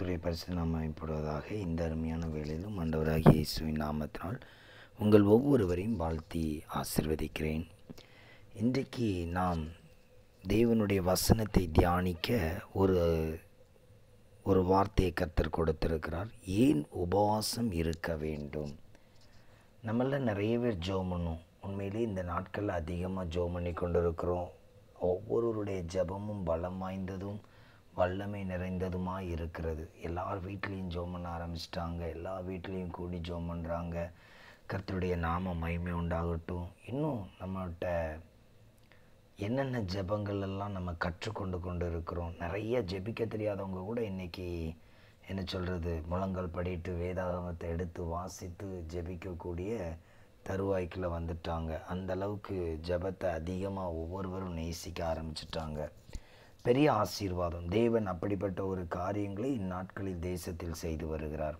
பரிசு நாம் அமைப்படுவதாக இந்த அருமையான வேலையிலும் ஆண்டவராகிய இயேசுவின் நாமத்தினால் உங்கள் ஒவ்வொருவரையும் வாழ்த்தி ஆசிர்வதிக்கிறேன் இன்றைக்கு நாம் தேவனுடைய வசனத்தை தியானிக்க ஒரு ஒரு வார்த்தையை கத்தர் கொடுத்திருக்கிறார் ஏன் உபவாசம் இருக்க வேண்டும் நம்மள நிறைய பேர் ஜோமனும் பண்ணும் உண்மையிலே இந்த நாட்களில் அதிகமாக ஜோமனி பண்ணி கொண்டிருக்கிறோம் ஒவ்வொருவருடைய ஜபமும் பலம் வாய்ந்ததும் வல்லமை நிறைந்ததுமாக இருக்கிறது எல்லார் வீட்லேயும் ஜோம் பண்ண ஆரம்பிச்சிட்டாங்க எல்லா வீட்லேயும் கூடி ஜோம் பண்ணுறாங்க கர்த்தருடைய நாம மகிமை உண்டாகட்டும் இன்னும் நம்மகிட்ட என்னென்ன ஜபங்கள் எல்லாம் நம்ம கற்றுக்கொண்டு கொண்டு இருக்கிறோம் நிறைய ஜெபிக்க தெரியாதவங்க கூட இன்றைக்கி என்ன சொல்கிறது முழங்கள் படிட்டு வேதாகமத்தை எடுத்து வாசித்து ஜெபிக்கக்கூடிய தருவாய்க்கில் வந்துட்டாங்க அந்த அளவுக்கு ஜபத்தை அதிகமாக ஒவ்வொருவரும் நேசிக்க ஆரம்பிச்சிட்டாங்க பெரிய ஆசீர்வாதம் தேவன் அப்படிப்பட்ட ஒரு காரியங்களை இந்நாட்களில் தேசத்தில் செய்து வருகிறார்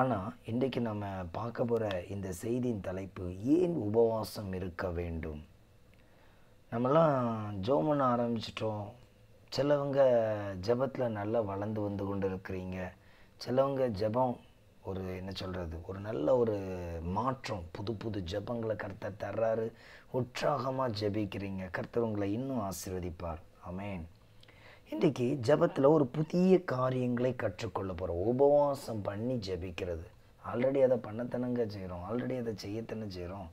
ஆனால் இன்றைக்கு நம்ம பார்க்க போகிற இந்த செய்தியின் தலைப்பு ஏன் உபவாசம் இருக்க வேண்டும் நம்மலாம் ஜோமன் ஆரம்பிச்சிட்டோம் சிலவங்க ஜபத்தில் நல்லா வளர்ந்து வந்து கொண்டு இருக்கிறீங்க சிலவங்க ஜபம் ஒரு என்ன சொல்கிறது ஒரு நல்ல ஒரு மாற்றம் புது புது ஜபங்களை கர்த்தர் தர்றாரு உற்சாகமாக ஜபிக்கிறீங்க கர்த்தர் உங்களை இன்னும் ஆசீர்வதிப்பார் அமேன் இன்றைக்கு ஜபத்தில் ஒரு புதிய காரியங்களை கற்றுக்கொள்ள போகிறோம் உபவாசம் பண்ணி ஜபிக்கிறது ஆல்ரெடி அதை பண்ணத்தனங்க செய்கிறோம் ஆல்ரெடி அதை செய்யத்தன செய்கிறோம்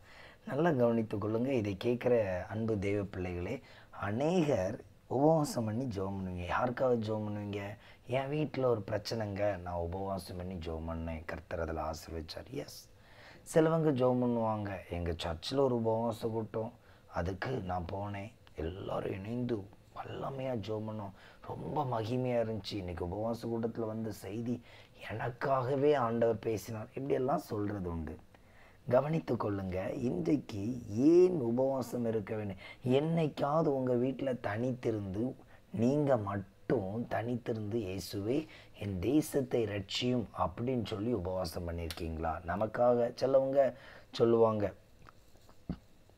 நல்லா கவனித்து கொள்ளுங்கள் இதை கேட்குற அன்பு தெய்வ பிள்ளைகளே அநேகர் உபவாசம் பண்ணி ஜோம் பண்ணுவீங்க யாருக்காவது ஜோம் பண்ணுவீங்க என் வீட்டில் ஒரு பிரச்சனைங்க நான் உபவாசம் பண்ணி ஜோம் பண்ணேன் கர்த்தர் அதில் ஆசிர்வச்சார் எஸ் சிலவங்க ஜோம் பண்ணுவாங்க எங்கள் சர்ச்சில் ஒரு உபவாசம் கூட்டம் அதுக்கு நான் போனேன் எல்லோரும் இணைந்து வல்லமையாக ஜோ பண்ணோம் ரொம்ப மகிமையாக இருந்துச்சு இன்றைக்கி உபவாச கூட்டத்தில் வந்த செய்தி எனக்காகவே ஆண்டவர் பேசினார் இப்படியெல்லாம் சொல்கிறது உண்டு கவனித்து கொள்ளுங்க இன்றைக்கு ஏன் உபவாசம் இருக்க வேண்டும் என்னைக்காவது உங்கள் வீட்டில் தனித்திருந்து நீங்கள் மட்டும் தனித்திருந்து இயேசுவே என் தேசத்தை ரட்சியும் அப்படின்னு சொல்லி உபவாசம் பண்ணியிருக்கீங்களா நமக்காக சிலவங்க சொல்லுவாங்க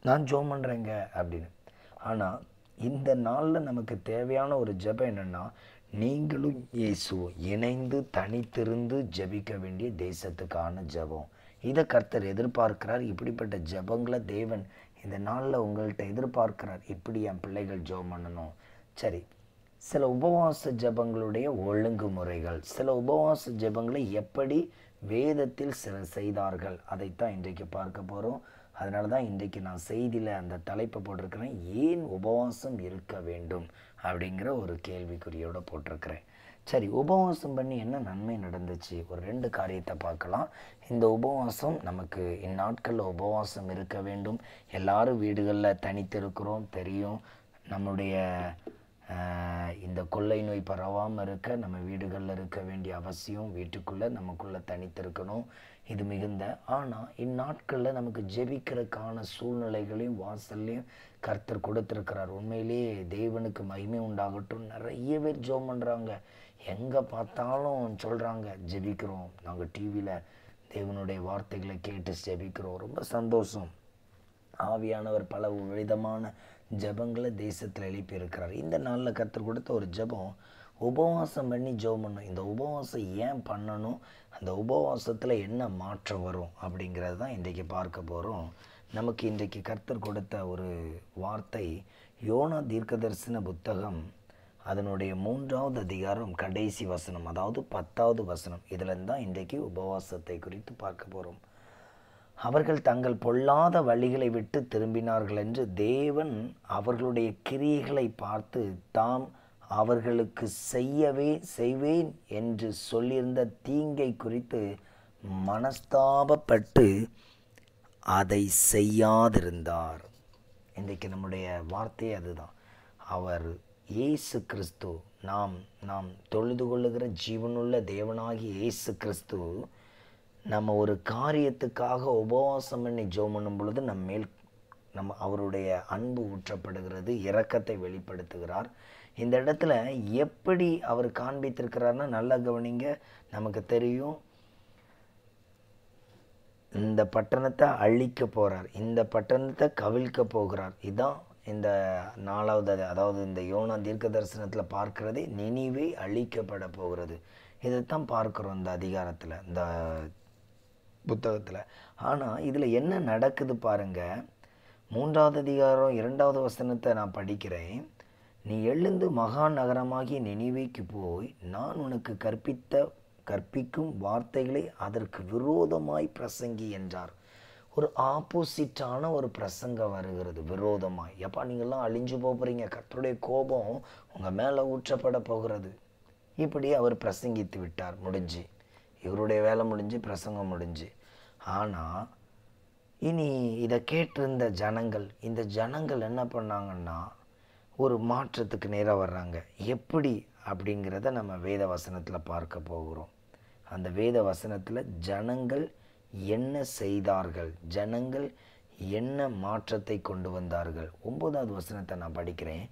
நான் ஜோம் பண்ணுறேங்க அப்படின்னு ஆனால் இந்த நாளில் நமக்கு தேவையான ஒரு ஜபம் என்னென்னா நீங்களும் இயேசு இணைந்து தனித்திருந்து ஜபிக்க வேண்டிய தேசத்துக்கான ஜபம் இதை கர்த்தர் எதிர்பார்க்கிறார் இப்படிப்பட்ட ஜபங்களை தேவன் இந்த நாளில் உங்கள்கிட்ட எதிர்பார்க்கிறார் இப்படி என் பிள்ளைகள் ஜபம் பண்ணணும் சரி சில உபவாச ஜபங்களுடைய ஒழுங்குமுறைகள் சில உபவாச ஜபங்களை எப்படி வேதத்தில் சில செய்தார்கள் அதைத்தான் இன்றைக்கு பார்க்க போகிறோம் அதனால தான் இன்றைக்கு நான் செய்தியில் அந்த தலைப்பை போட்டிருக்கிறேன் ஏன் உபவாசம் இருக்க வேண்டும் அப்படிங்கிற ஒரு கேள்விக்குறியோடு போட்டிருக்கிறேன் சரி உபவாசம் பண்ணி என்ன நன்மை நடந்துச்சு ஒரு ரெண்டு காரியத்தை பார்க்கலாம் இந்த உபவாசம் நமக்கு இந்நாட்களில் உபவாசம் இருக்க வேண்டும் எல்லாரும் வீடுகளில் தனித்திருக்கிறோம் தெரியும் நம்முடைய இந்த கொள்ளை நோய் பரவாமல் இருக்க நம்ம வீடுகளில் இருக்க வேண்டிய அவசியம் வீட்டுக்குள்ளே நமக்குள்ளே தனித்திருக்கணும் இது மிகுந்த ஆனால் இந்நாட்களில் நமக்கு ஜெபிக்கிறதுக்கான சூழ்நிலைகளையும் வாசல்லையும் கர்த்தர் கொடுத்துருக்கிறார் உண்மையிலேயே தேவனுக்கு மகிமை உண்டாகட்டும் நிறைய பேர் ஜோம் பண்ணுறாங்க எங்கே பார்த்தாலும் சொல்கிறாங்க ஜெபிக்கிறோம் நாங்கள் டிவியில் தேவனுடைய வார்த்தைகளை கேட்டு ஜெபிக்கிறோம் ரொம்ப சந்தோஷம் ஆவியானவர் பல விதமான ஜபங்களை தேசத்தில் எழுப்பி இருக்கிறார் இந்த நாளில் கற்று கொடுத்த ஒரு ஜபம் உபவாசம் பண்ணி ஜெபம் பண்ணும் இந்த உபவாசம் ஏன் பண்ணணும் அந்த உபவாசத்தில் என்ன மாற்றம் வரும் அப்படிங்கிறது தான் இன்றைக்கு பார்க்க போகிறோம் நமக்கு இன்றைக்கு கர்த்தர் கொடுத்த ஒரு வார்த்தை யோனா தீர்க்கதரிசன புத்தகம் அதனுடைய மூன்றாவது அதிகாரம் கடைசி வசனம் அதாவது பத்தாவது வசனம் இதில் தான் இன்றைக்கு உபவாசத்தை குறித்து பார்க்க போகிறோம் அவர்கள் தங்கள் பொல்லாத வழிகளை விட்டு திரும்பினார்கள் என்று தேவன் அவர்களுடைய கிரியைகளை பார்த்து தாம் அவர்களுக்கு செய்யவே செய்வேன் என்று சொல்லியிருந்த தீங்கை குறித்து மனஸ்தாபப்பட்டு அதை செய்யாதிருந்தார் இன்றைக்கு நம்முடைய வார்த்தை அதுதான் அவர் இயேசு கிறிஸ்து நாம் நாம் தொழுது கொள்ளுகிற ஜீவனுள்ள தேவனாகி இயேசு கிறிஸ்து நம்ம ஒரு காரியத்துக்காக உபவாசம் பண்ணி ஜோம் பண்ணும் பொழுது நம்ம மேல் நம்ம அவருடைய அன்பு ஊற்றப்படுகிறது இரக்கத்தை வெளிப்படுத்துகிறார் இந்த இடத்துல எப்படி அவர் காண்பித்திருக்கிறார்னா நல்லா கவனிங்க நமக்கு தெரியும் இந்த பட்டணத்தை அழிக்க போகிறார் இந்த பட்டணத்தை கவிழ்க்க போகிறார் இதான் இந்த நாலாவது அதாவது இந்த யோனா தீர்க்க தரிசனத்தில் பார்க்கிறதே நினைவே அழிக்கப்பட போகிறது இதைத்தான் பார்க்குறோம் இந்த அதிகாரத்தில் இந்த புத்தகத்தில் ஆனால் இதில் என்ன நடக்குது பாருங்கள் மூன்றாவது அதிகாரம் இரண்டாவது வசனத்தை நான் படிக்கிறேன் நீ எழுந்து மகா நகரமாகிய நினைவைக்கு போய் நான் உனக்கு கற்பித்த கற்பிக்கும் வார்த்தைகளை அதற்கு விரோதமாய் பிரசங்கி என்றார் ஒரு ஆப்போசிட்டான ஒரு பிரசங்கம் வருகிறது விரோதமாய் எப்பா நீங்கள்லாம் அழிஞ்சு போகிறீங்க கத்தருடைய கோபம் உங்கள் மேலே ஊற்றப்பட போகிறது இப்படி அவர் பிரசங்கித்து விட்டார் முடிஞ்சு இவருடைய வேலை முடிஞ்சு பிரசங்கம் முடிஞ்சு ஆனால் இனி இதை கேட்டிருந்த ஜனங்கள் இந்த ஜனங்கள் என்ன பண்ணாங்கன்னா ஒரு மாற்றத்துக்கு நேராக வர்றாங்க எப்படி அப்படிங்கிறத நம்ம வேத வசனத்தில் பார்க்க போகிறோம் அந்த வேத வசனத்தில் ஜனங்கள் என்ன செய்தார்கள் ஜனங்கள் என்ன மாற்றத்தை கொண்டு வந்தார்கள் ஒன்பதாவது வசனத்தை நான் படிக்கிறேன்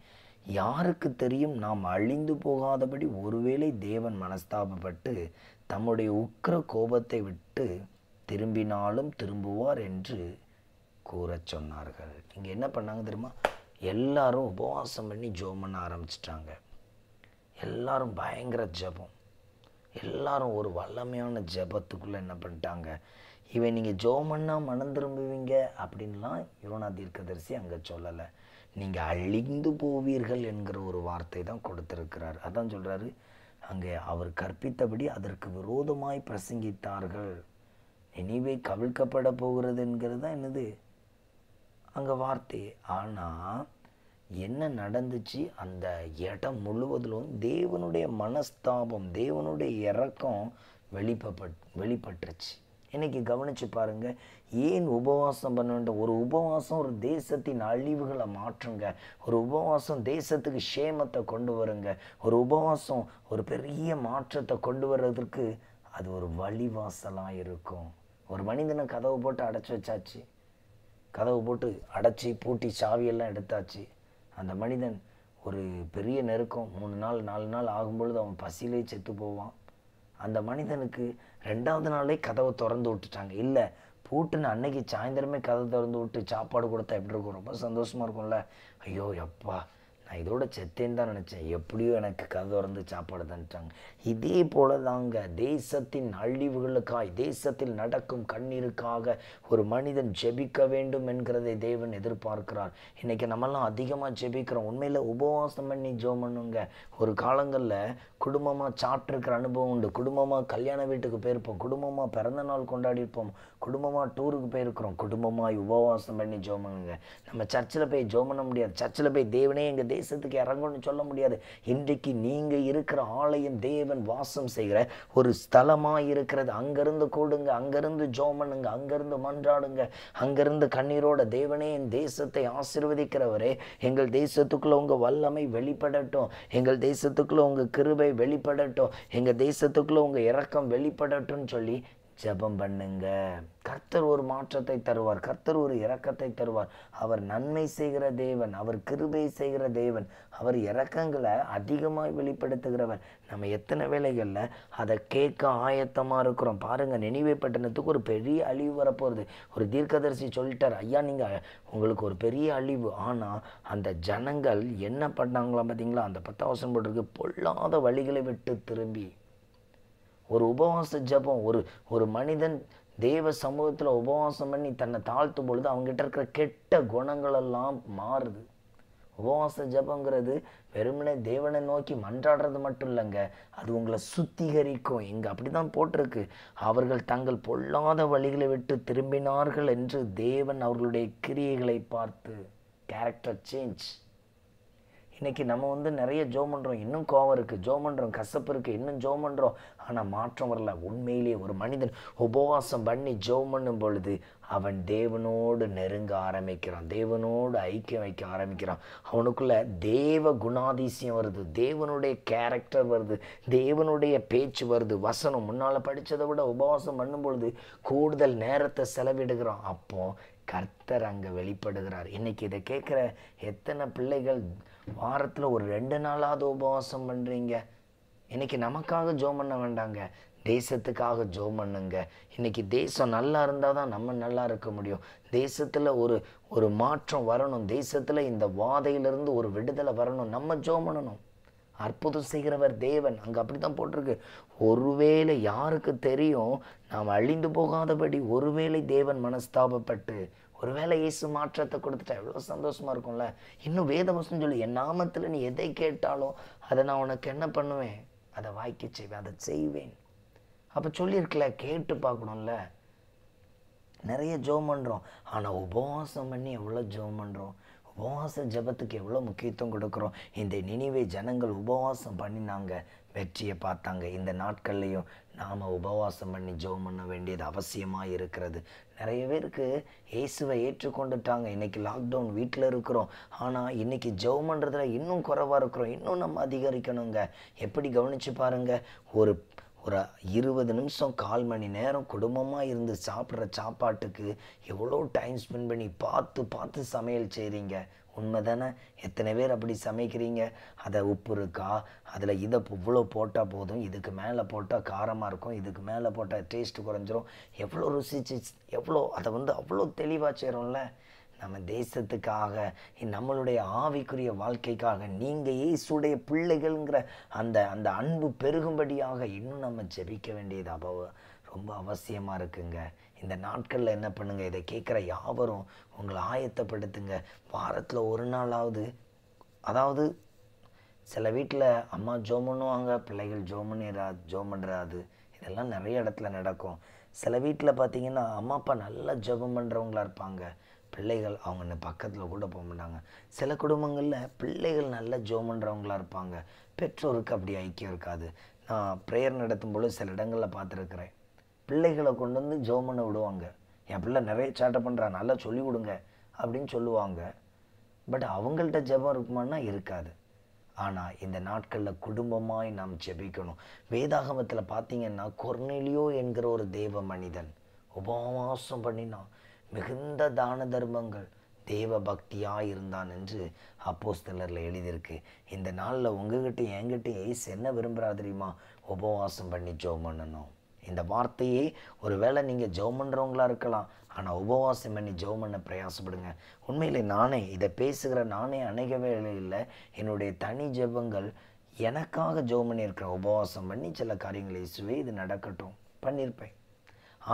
யாருக்கு தெரியும் நாம் அழிந்து போகாதபடி ஒருவேளை தேவன் மனஸ்தாபப்பட்டு தம்முடைய உக்கிர கோபத்தை விட்டு திரும்பினாலும் திரும்புவார் என்று கூறச் சொன்னார்கள் நீங்கள் என்ன பண்ணாங்க தெரியுமா எல்லாரும் உபவாசம் பண்ணி ஜோம் பண்ண ஆரம்பிச்சிட்டாங்க எல்லாரும் பயங்கர ஜபம் எல்லாரும் ஒரு வல்லமையான ஜபத்துக்குள்ளே என்ன பண்ணிட்டாங்க இவன் நீங்கள் ஜோமன்னா மனம் திரும்புவீங்க அப்படின்லாம் யோனா தீர்க்கதரிசி அங்கே சொல்லலை நீங்கள் அழிந்து போவீர்கள் என்கிற ஒரு வார்த்தை தான் கொடுத்துருக்கிறார் அதான் சொல்கிறாரு அங்கே அவர் கற்பித்தபடி அதற்கு விரோதமாய் பிரசங்கித்தார்கள் எனிவே கவிழ்க்கப்பட போகிறது என்கிறது தான் என்னது அங்கே வார்த்தை ஆனால் என்ன நடந்துச்சு அந்த இடம் முழுவதிலும் தேவனுடைய மனஸ்தாபம் தேவனுடைய இறக்கம் வெளிப்பட் வெளிப்பட்டுருச்சு இன்றைக்கி கவனித்து பாருங்கள் ஏன் உபவாசம் பண்ணுன்ற ஒரு உபவாசம் ஒரு தேசத்தின் அழிவுகளை மாற்றுங்க ஒரு உபவாசம் தேசத்துக்கு க்ஷேமத்தை கொண்டு வருங்க ஒரு உபவாசம் ஒரு பெரிய மாற்றத்தை கொண்டு வர்றதற்கு அது ஒரு வழிவாசலாக இருக்கும் ஒரு மனிதனை கதவு போட்டு அடைச்சி வச்சாச்சு கதவு போட்டு அடைச்சி பூட்டி சாவியெல்லாம் எடுத்தாச்சு அந்த மனிதன் ஒரு பெரிய நெருக்கம் மூணு நாள் நாலு நாள் ஆகும்பொழுது அவன் பசியிலே செத்து போவான் அந்த மனிதனுக்கு ரெண்டாவது நாளே கதவை திறந்து விட்டுட்டாங்க இல்லை பூட்டுன்னு அன்னைக்கு சாயந்தரமே கதை திறந்து விட்டு சாப்பாடு கொடுத்தா எப்படி இருக்கும் ரொம்ப சந்தோஷமாக இருக்கும்ல ஐயோ எப்பா நான் இதோட செத்தேன்னு தான் நினச்சேன் எப்படியோ எனக்கு கதை திறந்து சாப்பாடு தந்துட்டாங்க இதே போல தாங்க தேசத்தின் அழிவுகளுக்காய் தேசத்தில் நடக்கும் கண்ணீருக்காக ஒரு மனிதன் ஜெபிக்க வேண்டும் என்கிறதை தேவன் எதிர்பார்க்கிறார் இன்றைக்கி நம்மலாம் அதிகமாக ஜெபிக்கிறோம் உண்மையில் உபவாசம் பண்ணி ஜோம் பண்ணுங்க ஒரு காலங்களில் குடும்பமாக சாப்பிட்ருக்கிற அனுபவம் உண்டு குடும்பமாக கல்யாண வீட்டுக்கு போயிருப்போம் குடும்பமாக பிறந்த நாள் கொண்டாடியிருப்போம் குடும்பமாக டூருக்கு போயிருக்கிறோம் குடும்பமாக உபவாசம் பண்ணி ஜோமனுங்க நம்ம சர்ச்சில் போய் ஜோம் பண்ண முடியாது சர்ச்சில் போய் தேவனே எங்கள் தேசத்துக்கு இறங்கணும்னு சொல்ல முடியாது இன்றைக்கு நீங்கள் இருக்கிற ஆலயம் தேவன் வாசம் செய்கிற ஒரு ஸ்தலமாக இருக்கிறது அங்கேருந்து கூடுங்க அங்கேருந்து ஜோமனுங்க அங்கேருந்து மன்றாடுங்க அங்கேருந்து கண்ணீரோட தேவனே என் தேசத்தை ஆசிர்வதிக்கிறவரே எங்கள் தேசத்துக்குள்ளே உங்கள் வல்லமை வெளிப்படட்டும் எங்கள் தேசத்துக்குள்ளே உங்கள் கிருபை வெளிப்படட்டும் எங்கள் தேசத்துக்குள்ளே உங்கள் இறக்கம் வெளிப்படட்டும்னு சொல்லி ஜபம் பண்ணுங்க கர்த்தர் ஒரு மாற்றத்தை தருவார் கர்த்தர் ஒரு இரக்கத்தை தருவார் அவர் நன்மை செய்கிற தேவன் அவர் கிருபை செய்கிற தேவன் அவர் இரக்கங்களை அதிகமாக வெளிப்படுத்துகிறவர் நம்ம எத்தனை வேலைகளில் அதை கேட்க ஆயத்தமாக இருக்கிறோம் பாருங்கள் நினைவை பட்டணத்துக்கு ஒரு பெரிய அழிவு வரப்போகிறது ஒரு தீர்க்கதரிசி சொல்லிட்டார் ஐயா நீங்கள் உங்களுக்கு ஒரு பெரிய அழிவு ஆனால் அந்த ஜனங்கள் என்ன பண்ணாங்களாம் பார்த்தீங்களா அந்த பத்தாவசம் போட்டிருக்கு பொல்லாத வழிகளை விட்டு திரும்பி ஒரு உபவாச ஜபம் ஒரு ஒரு மனிதன் தேவ சமூகத்தில் உபவாசம் பண்ணி தன்னை தாழ்த்தும் பொழுது அவங்ககிட்ட இருக்கிற கெட்ட குணங்களெல்லாம் மாறுது உபவாச ஜபங்கிறது வெறுமனே தேவனை நோக்கி மன்றாடுறது மட்டும் இல்லைங்க அது உங்களை சுத்திகரிக்கும் இங்கே அப்படி தான் போட்டிருக்கு அவர்கள் தங்கள் பொல்லாத வழிகளை விட்டு திரும்பினார்கள் என்று தேவன் அவர்களுடைய கிரியைகளை பார்த்து கேரக்டர் சேஞ்ச் இன்றைக்கி நம்ம வந்து நிறைய ஜோ பண்ணுறோம் இன்னும் கோவம் இருக்குது ஜோ பண்ணுறோம் கசப்பு இருக்குது இன்னும் ஜோ பண்ணுறோம் ஆனால் மாற்றம் வரல உண்மையிலேயே ஒரு மனிதன் உபவாசம் பண்ணி ஜோ பண்ணும் பொழுது அவன் தேவனோடு நெருங்க ஆரம்பிக்கிறான் தேவனோடு ஐக்கியம் வைக்க ஆரம்பிக்கிறான் அவனுக்குள்ளே தேவ குணாதிசயம் வருது தேவனுடைய கேரக்டர் வருது தேவனுடைய பேச்சு வருது வசனம் முன்னால் படித்ததை விட உபவாசம் பண்ணும் பொழுது கூடுதல் நேரத்தை செலவிடுகிறான் அப்போது கர்த்தர் அங்கே வெளிப்படுகிறார் இன்றைக்கி இதை கேட்குற எத்தனை பிள்ளைகள் வாரத்தில் ஒரு ரெண்டு நாளாவது உபவாசம் பண்ணுறீங்க இன்றைக்கி நமக்காக ஜோ பண்ண வேண்டாங்க தேசத்துக்காக ஜோ பண்ணுங்க இன்றைக்கி தேசம் நல்லா இருந்தால் தான் நம்ம நல்லா இருக்க முடியும் தேசத்தில் ஒரு ஒரு மாற்றம் வரணும் தேசத்தில் இந்த வாதையிலிருந்து ஒரு விடுதலை வரணும் நம்ம ஜோ பண்ணணும் அற்புதம் செய்கிறவர் தேவன் அங்கே அப்படி தான் போட்டிருக்கு ஒருவேளை யாருக்கு தெரியும் நாம் அழிந்து போகாதபடி ஒருவேளை தேவன் மனஸ்தாபப்பட்டு ஒருவேளை இயேசு மாற்றத்தை கொடுத்துட்டா எவ்வளோ சந்தோஷமா இருக்கும்ல இன்னும் வேதவசம் சொல்லி என் நாமத்தில் நீ எதை கேட்டாலும் அதை நான் உனக்கு என்ன பண்ணுவேன் அதை வாய்க்க செய்வேன் அதை செய்வேன் அப்போ சொல்லியிருக்கல கேட்டு பார்க்கணும்ல நிறைய ஜோம் பண்ணுறோம் ஆனால் உபவாசம் பண்ணி எவ்வளோ ஜோம் பண்ணுறோம் உபவாச ஜபத்துக்கு எவ்வளோ முக்கியத்துவம் கொடுக்குறோம் இந்த நினைவை ஜனங்கள் உபவாசம் பண்ணினாங்க வெற்றியை பார்த்தாங்க இந்த நாட்கள்லையும் நாம் உபவாசம் பண்ணி ஜோம் பண்ண வேண்டியது அவசியமாக இருக்கிறது நிறைய பேருக்கு இயேசுவை ஏற்றுக்கொண்டுட்டாங்க இன்றைக்கி லாக்டவுன் வீட்டில் இருக்கிறோம் ஆனால் இன்றைக்கி ஜெபம் பண்ணுறதுல இன்னும் குறைவாக இருக்கிறோம் இன்னும் நம்ம அதிகரிக்கணுங்க எப்படி கவனித்து பாருங்கள் ஒரு ஒரு இருபது நிமிஷம் கால் மணி நேரம் குடும்பமாக இருந்து சாப்பிட்ற சாப்பாட்டுக்கு எவ்வளோ டைம் ஸ்பெண்ட் பண்ணி பார்த்து பார்த்து சமையல் செய்கிறீங்க உண்மை தானே எத்தனை பேர் அப்படி சமைக்கிறீங்க அதை உப்பு இருக்கா அதில் இதை இவ்வளோ போட்டால் போதும் இதுக்கு மேலே போட்டால் காரமாக இருக்கும் இதுக்கு மேலே போட்டால் டேஸ்ட் குறைஞ்சிரும் எவ்வளோ ருசிச்சு எவ்வளோ அதை வந்து அவ்வளோ தெளிவாக சேரும்ல நம்ம தேசத்துக்காக நம்மளுடைய ஆவிக்குரிய வாழ்க்கைக்காக நீங்கள் இயேசுடைய பிள்ளைகள்ங்கிற அந்த அந்த அன்பு பெருகும்படியாக இன்னும் நம்ம ஜெபிக்க வேண்டியது அபவ ரொம்ப அவசியமாக இருக்குங்க இந்த நாட்களில் என்ன பண்ணுங்கள் இதை கேட்குற யாவரும் உங்களை ஆயத்தப்படுத்துங்க வாரத்தில் ஒரு நாளாவது அதாவது சில வீட்டில் அம்மா ஜோம் பண்ணுவாங்க பிள்ளைகள் ஜோம் பண்ணிடா ஜோ பண்ணுறாது இதெல்லாம் நிறைய இடத்துல நடக்கும் சில வீட்டில் பார்த்தீங்கன்னா அம்மா அப்பா நல்லா ஜெபம் பண்ணுறவங்களா இருப்பாங்க பிள்ளைகள் அவங்க பக்கத்தில் கூட போக மாட்டாங்க சில குடும்பங்களில் பிள்ளைகள் நல்லா ஜோ பண்ணுறவங்களா இருப்பாங்க பெற்றோருக்கு அப்படி ஐக்கியம் இருக்காது நான் ப்ரேயர் நடத்தும்போது சில இடங்களில் பார்த்துருக்குறேன் பிள்ளைகளை கொண்டு வந்து ஜெபம் பண்ண விடுவாங்க என் பிள்ளை நிறைய சேட்டை பண்ணுறா நல்லா சொல்லி கொடுங்க அப்படின்னு சொல்லுவாங்க பட் அவங்கள்ட்ட ஜபம் இருக்குமான்னா இருக்காது ஆனால் இந்த நாட்களில் குடும்பமாய் நாம் ஜெபிக்கணும் வேதாகமத்தில் பார்த்தீங்கன்னா கொர்னெலியோ என்கிற ஒரு தேவ மனிதன் உபவாசம் பண்ணினான் மிகுந்த தான தர்மங்கள் தேவ பக்தியாக இருந்தான் என்று அப்போஸ்தலரில் எழுதியிருக்கு இந்த நாளில் உங்ககிட்ட என்கிட்ட ஏசு என்ன விரும்புகிறா தெரியுமா உபவாசம் பண்ணி ஜோம் பண்ணணும் இந்த வார்த்தையே ஒரு வேளை நீங்கள் ஜெபம் பண்ணுறவங்களாக இருக்கலாம் ஆனால் உபவாசம் பண்ணி ஜெபம் பண்ண பிரயாசப்படுங்க உண்மையிலே நானே இதை பேசுகிற நானே அநேக வேலையில் என்னுடைய தனி ஜெபங்கள் எனக்காக ஜெபம் பண்ணியிருக்கிறேன் உபவாசம் பண்ணி சில காரியங்களை இசுவே இது நடக்கட்டும் பண்ணியிருப்பேன்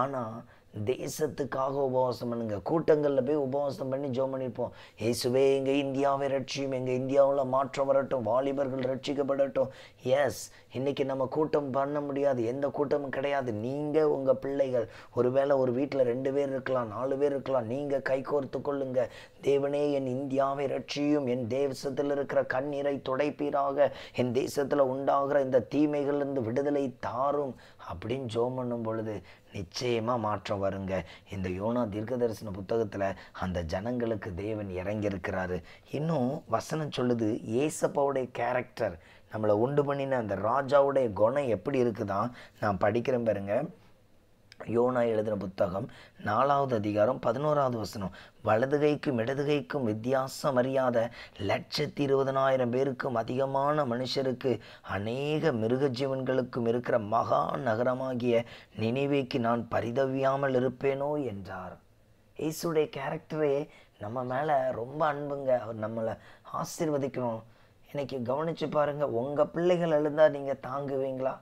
ஆனால் தேசத்துக்காக உபவாசம் பண்ணுங்க கூட்டங்களில் போய் உபவாசம் பண்ணி ஜோம் பண்ணியிருப்போம் ஏசுவே எங்கள் இந்தியாவை ரட்சியும் எங்கள் இந்தியாவில் மாற்றம் வரட்டும் வாலிபர்கள் ரட்சிக்கப்படட்டும் எஸ் இன்றைக்கி நம்ம கூட்டம் பண்ண முடியாது எந்த கூட்டமும் கிடையாது நீங்கள் உங்கள் பிள்ளைகள் ஒருவேளை ஒரு வீட்டில் ரெண்டு பேர் இருக்கலாம் நாலு பேர் இருக்கலாம் நீங்கள் கைகோர்த்து கொள்ளுங்க தேவனே என் இந்தியாவை ரட்சியும் என் தேசத்தில் இருக்கிற கண்ணீரை துடைப்பீராக என் தேசத்தில் உண்டாகிற இந்த தீமைகள் இருந்து விடுதலை தாரும் அப்படின்னு ஜோம் பண்ணும் பொழுது நிச்சயமாக மாற்றம் வருங்க இந்த யோனா தீர்க்கதரிசன புத்தகத்தில் அந்த ஜனங்களுக்கு தேவன் இறங்கியிருக்கிறாரு இன்னும் வசனம் சொல்லுது ஏசப்பாவுடைய கேரக்டர் நம்மளை உண்டு பண்ணின அந்த ராஜாவுடைய குணம் எப்படி இருக்குதான் நான் படிக்கிறேன் பாருங்கள் யோனா எழுதின புத்தகம் நாலாவது அதிகாரம் பதினோராவது வசனம் வலதுகைக்கும் இடதுகைக்கும் வித்தியாசம் அறியாத லட்சத்தி இருபதனாயிரம் பேருக்கும் அதிகமான மனுஷருக்கு அநேக மிருக ஜீவன்களுக்கும் இருக்கிற மகா நகரமாகிய நினைவேக்கு நான் பரிதவியாமல் இருப்பேனோ என்றார் இயேசுடைய கேரக்டரே நம்ம மேலே ரொம்ப அன்புங்க அவர் நம்மளை ஆசிர்வதிக்கணும் இன்னைக்கு கவனித்து பாருங்கள் உங்கள் பிள்ளைகள் எழுந்தால் நீங்கள் தாங்குவீங்களா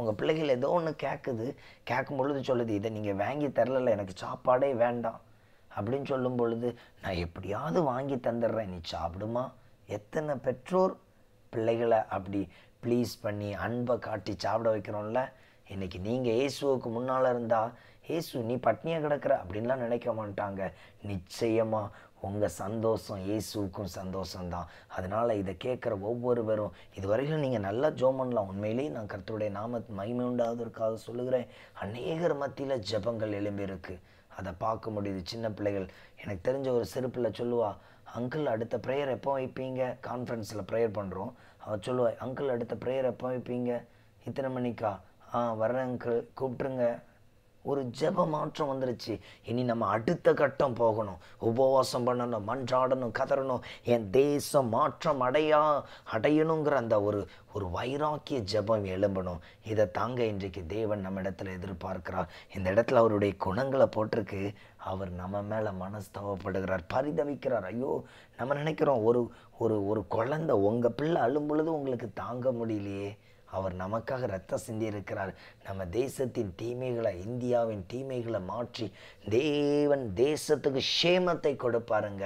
உங்கள் பிள்ளைகள் ஏதோ ஒன்று கேட்குது கேட்கும் பொழுது சொல்லுது இதை நீங்கள் வாங்கி தரல எனக்கு சாப்பாடே வேண்டாம் அப்படின்னு சொல்லும் பொழுது நான் எப்படியாவது வாங்கி தந்துடுறேன் நீ சாப்பிடுமா எத்தனை பெற்றோர் பிள்ளைகளை அப்படி ப்ளீஸ் பண்ணி அன்பை காட்டி சாப்பிட வைக்கிறோம்ல இன்றைக்கி நீங்கள் இயேசுவுக்கு முன்னால் இருந்தால் ஏசு நீ பட்னியாக கிடக்கிற அப்படின்லாம் நினைக்க மாட்டாங்க நிச்சயமாக உங்கள் சந்தோஷம் இயேசுவுக்கும் சந்தோஷம்தான் அதனால் இதை கேட்குற ஒவ்வொருவரும் இதுவரையிலும் நீங்கள் நல்லா ஜோ பண்ணலாம் உண்மையிலேயே நான் கருத்துடைய நாம மகிமை உண்டாவதற்காக சொல்லுகிறேன் அநேகர் மத்தியில் ஜபங்கள் எழும்பியிருக்கு அதை பார்க்க முடியுது சின்ன பிள்ளைகள் எனக்கு தெரிஞ்ச ஒரு செருப்பில் சொல்லுவா அங்கிள் அடுத்த ப்ரேயர் எப்போ வைப்பீங்க கான்ஃபரன்ஸில் ப்ரேயர் பண்ணுறோம் அவள் சொல்லுவாள் அங்கிள் அடுத்த ப்ரேயர் எப்போ வைப்பீங்க இத்தனை மணிக்கா ஆ வர்றேன் அங்கிள் கூப்பிட்ருங்க ஒரு ஜப மாற்றம் வந்துருச்சு இனி நம்ம அடுத்த கட்டம் போகணும் உபவாசம் பண்ணணும் மன்றாடணும் கதறணும் என் தேசம் மாற்றம் அடையா அடையணுங்கிற அந்த ஒரு ஒரு வைராக்கிய ஜபம் எழும்பணும் இதை தாங்க இன்றைக்கு தேவன் நம்ம இடத்துல எதிர்பார்க்கிறார் இந்த இடத்துல அவருடைய குணங்களை போட்டிருக்கு அவர் நம்ம மேலே மனஸ்தவப்படுகிறார் பரிதவிக்கிறார் ஐயோ நம்ம நினைக்கிறோம் ஒரு ஒரு ஒரு குழந்தை உங்கள் பிள்ளை அழும்பொழுது உங்களுக்கு தாங்க முடியலையே அவர் நமக்காக ரத்தம் சிந்தி இருக்கிறார் நம்ம தேசத்தின் தீமைகளை இந்தியாவின் தீமைகளை மாற்றி தேவன் தேசத்துக்கு க்ஷேமத்தை கொடுப்பாருங்க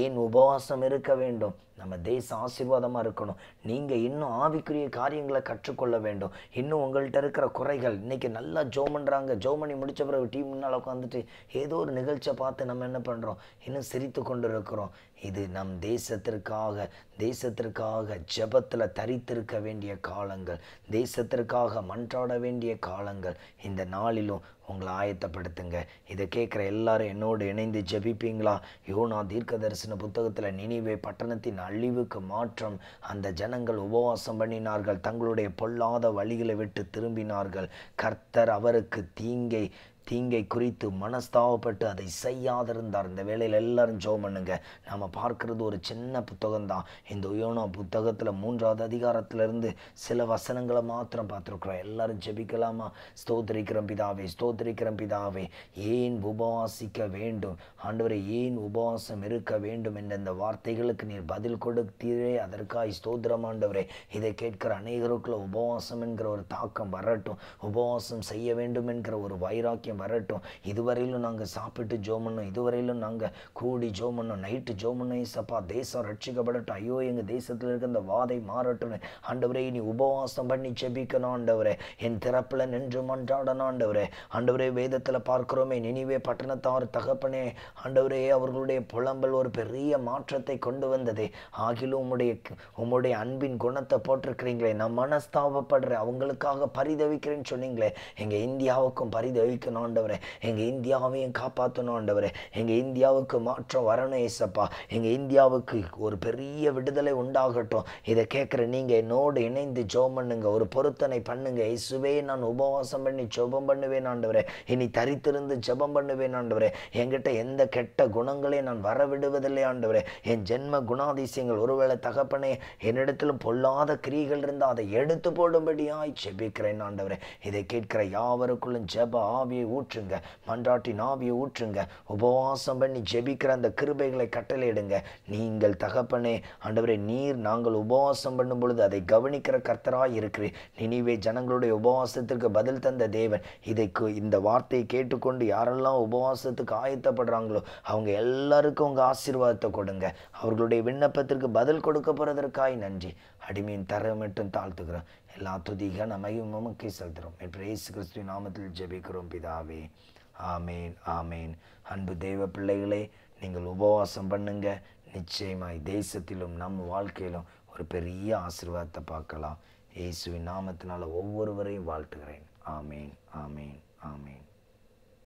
ஏன் உபவாசம் இருக்க வேண்டும் நம்ம தேசம் ஆசீர்வாதமாக இருக்கணும் நீங்கள் இன்னும் ஆவிக்குரிய காரியங்களை கற்றுக்கொள்ள வேண்டும் இன்னும் உங்கள்கிட்ட இருக்கிற குறைகள் இன்றைக்கி நல்லா ஜோ பண்ணுறாங்க ஜோ பண்ணி முடித்த பிறகு டீம் முன்னால் உட்காந்துட்டு ஏதோ ஒரு நிகழ்ச்சியை பார்த்து நம்ம என்ன பண்ணுறோம் இன்னும் சிரித்து கொண்டு இருக்கிறோம் இது நம் தேசத்திற்காக தேசத்திற்காக ஜபத்தில் தரித்திருக்க வேண்டிய காலங்கள் தேசத்திற்காக மன்றாட வேண்டிய காலங்கள் இந்த நாளிலும் உங்களை ஆயத்தப்படுத்துங்க இதை கேட்குற எல்லாரும் என்னோடு இணைந்து ஜெபிப்பீங்களா யோனா தீர்க்க தரிசன புத்தகத்தில் நினைவே பட்டணத்தின் அழிவுக்கு மாற்றம் அந்த ஜனங்கள் உபவாசம் பண்ணினார்கள் தங்களுடைய பொல்லாத வழிகளை விட்டு திரும்பினார்கள் கர்த்தர் அவருக்கு தீங்கை தீங்கை குறித்து மனஸ்தாவப்பட்டு அதை செய்யாதிருந்தார் இந்த வேலையில் எல்லாரும் ஜோ பண்ணுங்க நம்ம பார்க்கறது ஒரு சின்ன புத்தகம்தான் இந்த உயோனா புத்தகத்தில் மூன்றாவது அதிகாரத்திலிருந்து சில வசனங்களை மாத்திரம் பார்த்துருக்குறோம் எல்லாரும் ஜெபிக்கலாமா ஸ்தோத்திரிக்கிறோம் பிதாவே ஸ்தோ ஸ்தோத்திரிக்கிறோம் பிதாவே ஏன் உபவாசிக்க வேண்டும் ஆண்டவரை ஏன் உபவாசம் இருக்க வேண்டும் என்ற இந்த வார்த்தைகளுக்கு நீர் பதில் கொடுத்தீரே அதற்காக ஸ்தோத்திரம் ஆண்டவரே இதை கேட்கிற அநேகருக்குள்ள உபவாசம் என்கிற ஒரு தாக்கம் வரட்டும் உபவாசம் செய்ய வேண்டும் என்கிற ஒரு வைராக்கியம் வரட்டும் இதுவரையிலும் நாங்கள் சாப்பிட்டு ஜோமண்ணும் இதுவரையிலும் நாங்கள் கூடி ஜோமண்ணும் நைட்டு ஜோமண்ணும் சப்பா தேசம் ரட்சிக்கப்படட்டும் ஐயோ எங்கள் தேசத்தில் இருக்க இந்த வாதை மாறட்டும் ஆண்டவரே நீ உபவாசம் பண்ணி செபிக்கணும் ஆண்டவரே என் திறப்பில் நின்று மன்றாடனாண்டவரே ஆண்டவரே வேதத்தில் பார்க்கிறோமே நினைவே பட்டணத்தார் தகப்பனே ஆண்டவரே அவர்களுடைய புலம்பல் ஒரு பெரிய மாற்றத்தை கொண்டு வந்ததே ஆகிலும் உம்முடைய உம்முடைய அன்பின் குணத்தை போட்டிருக்கிறீங்களே நான் மனஸ்தாபப்படுறேன் அவங்களுக்காக பரிதவிக்கிறேன்னு சொன்னீங்களே எங்கள் இந்தியாவுக்கும் பரிதவிக்கணும் ஆண்டவரே எங்கள் இந்தியாவையும் காப்பாற்றணும் ஆண்டவரே எங்கள் இந்தியாவுக்கு மாற்றம் வரணும் ஏசப்பா எங்கள் இந்தியாவுக்கு ஒரு பெரிய விடுதலை உண்டாகட்டும் இதை கேட்குற நீங்கள் என்னோடு இணைந்து ஜோம் பண்ணுங்க ஒரு பொருத்தனை பண்ணுங்க இசுவே நான் உபவாசம் பண்ணி ஜோபம் பண்ணுவேன் ஆண்டவர் ஆண்டவரே இனி தரித்திருந்து ஜபம் பண்ணுவேன் ஆண்டவரே என்கிட்ட எந்த கெட்ட குணங்களையும் நான் வரவிடுவதில்லை ஆண்டவரே என் ஜென்ம குணாதிசயங்கள் ஒருவேளை தகப்பனே என்னிடத்திலும் பொல்லாத கிரிகள் இருந்தால் அதை எடுத்து போடும்படியாய் செபிக்கிறேன் ஆண்டவரே இதை கேட்கிற யாவருக்குள்ளும் ஜப ஆவியை ஊற்றுங்க மன்றாட்டின் ஆவியை ஊற்றுங்க உபவாசம் பண்ணி ஜெபிக்கிற அந்த கிருபைகளை கட்டளையிடுங்க நீங்கள் தகப்பனே ஆண்டவரே நீர் நாங்கள் உபவாசம் பண்ணும் பொழுது அதை கவனிக்கிற கர்த்தராய் இருக்கிறேன் நினைவே ஜனங்களுடைய உபவாசத்திற்கு பதில் தந்த தேவன் இதை இந்த வார்த்தையை கேட்டுக்கொண்டு யாரெல்லாம் உபவாசத்துக்கு ஆயத்தப்படுறாங்களோ அவங்க எல்லாருக்கும் உங்கள் ஆசீர்வாதத்தை கொடுங்க அவர்களுடைய விண்ணப்பத்திற்கு பதில் கொடுக்க போகிறதற்காய் நன்றி அடிமையின் தர மட்டும் தாழ்த்துக்கிறோம் எல்லா துதிகளும் நமையும் நமக்கு செலுத்துகிறோம் என்று இயேசு கிறிஸ்துவின் நாமத்தில் ஜெபிக்கிறோம் பிதாவே ஆமேன் ஆமேன் அன்பு தெய்வ பிள்ளைகளே நீங்கள் உபவாசம் பண்ணுங்க நிச்சயமாய் தேசத்திலும் நம் வாழ்க்கையிலும் ஒரு பெரிய ஆசீர்வாதத்தை பார்க்கலாம் இயேசுவின் நாமத்தினால் ஒவ்வொருவரையும் வாழ்த்துகிறேன் ஆமேன் ஆமேன் Amen.